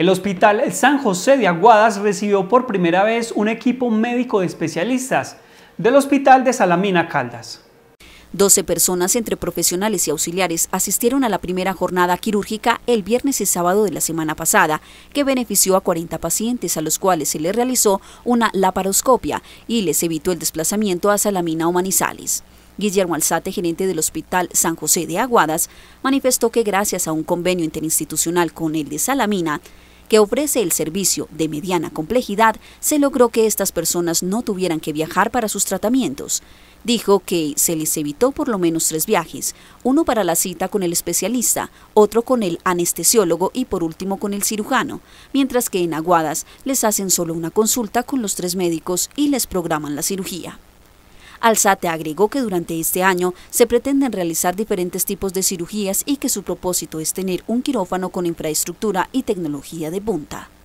El Hospital San José de Aguadas recibió por primera vez un equipo médico de especialistas del Hospital de Salamina Caldas. 12 personas entre profesionales y auxiliares asistieron a la primera jornada quirúrgica el viernes y sábado de la semana pasada, que benefició a 40 pacientes a los cuales se les realizó una laparoscopia y les evitó el desplazamiento a Salamina o Manizales. Guillermo Alzate, gerente del Hospital San José de Aguadas, manifestó que gracias a un convenio interinstitucional con el de Salamina, que ofrece el servicio de mediana complejidad, se logró que estas personas no tuvieran que viajar para sus tratamientos. Dijo que se les evitó por lo menos tres viajes, uno para la cita con el especialista, otro con el anestesiólogo y por último con el cirujano, mientras que en Aguadas les hacen solo una consulta con los tres médicos y les programan la cirugía. Alzate agregó que durante este año se pretenden realizar diferentes tipos de cirugías y que su propósito es tener un quirófano con infraestructura y tecnología de punta.